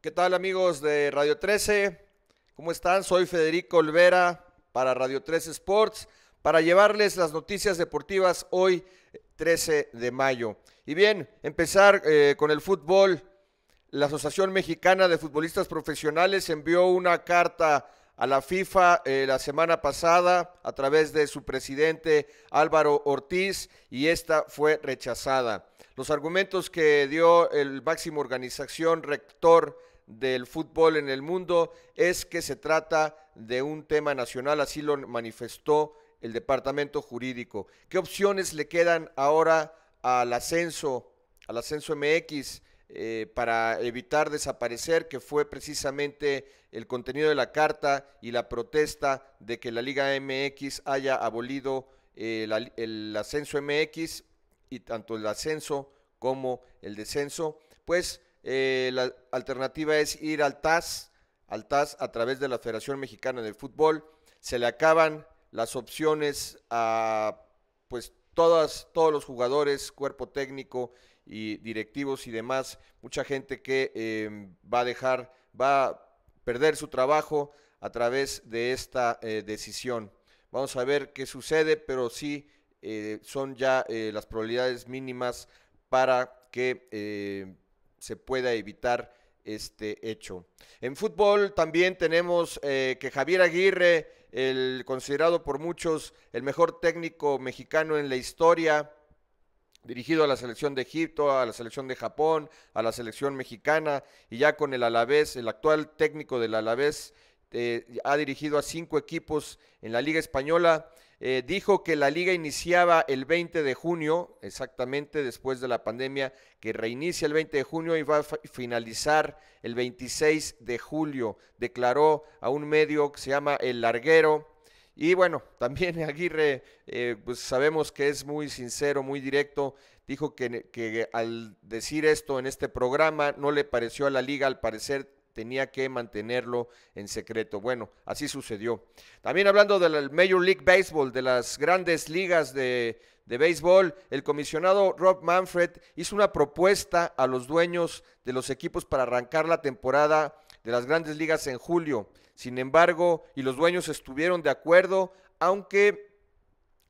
¿Qué tal amigos de Radio 13? ¿Cómo están? Soy Federico Olvera para Radio 13 Sports para llevarles las noticias deportivas hoy 13 de mayo. Y bien, empezar eh, con el fútbol. La Asociación Mexicana de Futbolistas Profesionales envió una carta a la FIFA eh, la semana pasada a través de su presidente Álvaro Ortiz y esta fue rechazada. Los argumentos que dio el máximo organización rector del fútbol en el mundo es que se trata de un tema nacional, así lo manifestó el departamento jurídico. ¿Qué opciones le quedan ahora al ascenso, al ascenso MX? Eh, para evitar desaparecer, que fue precisamente el contenido de la carta y la protesta de que la Liga MX haya abolido eh, el ascenso MX y tanto el ascenso como el descenso, pues eh, la alternativa es ir al TAS, al TAS a través de la Federación Mexicana de Fútbol, se le acaban las opciones a pues todas, todos los jugadores, cuerpo técnico y directivos y demás, mucha gente que em, va a dejar, va a perder su trabajo a través de esta eh, decisión. Vamos a ver qué sucede, pero sí eh, son ya eh, las probabilidades mínimas para que se pueda evitar este hecho. En fútbol también tenemos que Javier Aguirre, el considerado por muchos el mejor técnico mexicano en la historia, dirigido a la selección de Egipto, a la selección de Japón, a la selección mexicana y ya con el Alavés, el actual técnico del Alavés, eh, ha dirigido a cinco equipos en la Liga Española. Eh, dijo que la liga iniciaba el 20 de junio, exactamente después de la pandemia, que reinicia el 20 de junio y va a finalizar el 26 de julio. Declaró a un medio que se llama El Larguero y bueno, también Aguirre, eh, pues sabemos que es muy sincero, muy directo. Dijo que, que al decir esto en este programa no le pareció a la liga, al parecer tenía que mantenerlo en secreto. Bueno, así sucedió. También hablando del Major League Baseball, de las grandes ligas de, de béisbol, el comisionado Rob Manfred hizo una propuesta a los dueños de los equipos para arrancar la temporada de las grandes ligas en julio. Sin embargo, y los dueños estuvieron de acuerdo, aunque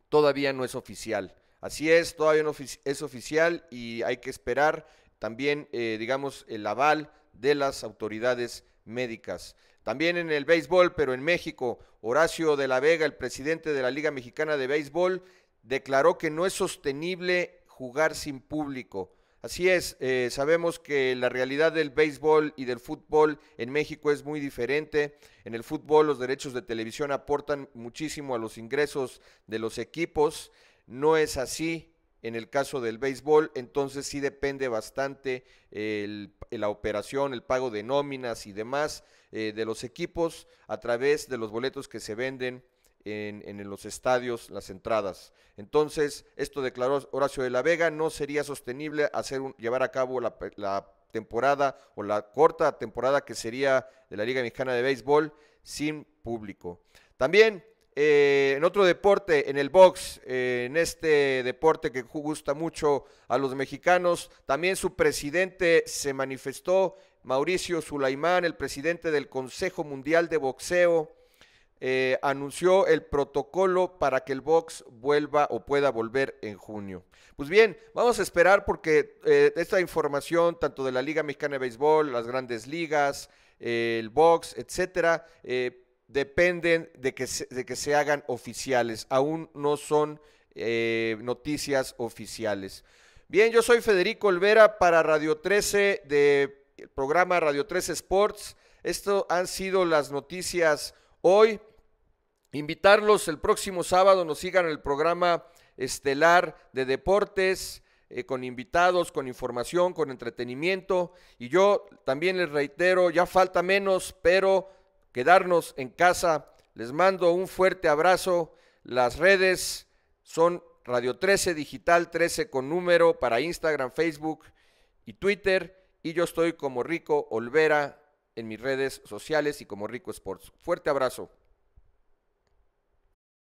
todavía no es oficial. Así es, todavía no es oficial y hay que esperar también, eh, digamos, el aval de las autoridades médicas. También en el béisbol, pero en México, Horacio de la Vega, el presidente de la Liga Mexicana de Béisbol, declaró que no es sostenible jugar sin público. Así es, eh, sabemos que la realidad del béisbol y del fútbol en México es muy diferente. En el fútbol los derechos de televisión aportan muchísimo a los ingresos de los equipos. No es así en el caso del béisbol, entonces sí depende bastante la operación, el pago de nóminas y demás eh, de los equipos a través de los boletos que se venden en, los estadios las entradas. Entonces, esto declaró Horacio de la Vega, no sería sostenible hacer llevar a cabo la, temporada o la corta temporada que sería de la Liga Mexicana de Béisbol sin público. También eh, en otro deporte, en el box, eh, en este deporte que gusta mucho a los mexicanos, también su presidente se manifestó, Mauricio Sulaimán, el presidente del Consejo Mundial de Boxeo, eh, anunció el protocolo para que el box vuelva o pueda volver en junio. Pues bien, vamos a esperar porque eh, esta información, tanto de la Liga Mexicana de Béisbol, las grandes ligas, eh, el box, etcétera, dependen de que, se, de que se hagan oficiales. Aún no son noticias oficiales. Bien, yo soy Federico Olvera para Radio 13 de el programa Radio 13 Sports. Esto han sido las noticias hoy, invitarlos el próximo sábado, nos sigan el programa estelar de deportes. Eh, con invitados, con información, con entretenimiento. Y yo también les reitero, ya falta menos, pero quedarnos en casa. Les mando un fuerte abrazo. Las redes son Radio 13 Digital 13 con número para Instagram, Facebook y Twitter. Y yo estoy como Rico Olvera en mis redes sociales y como Rico Sports. Fuerte abrazo.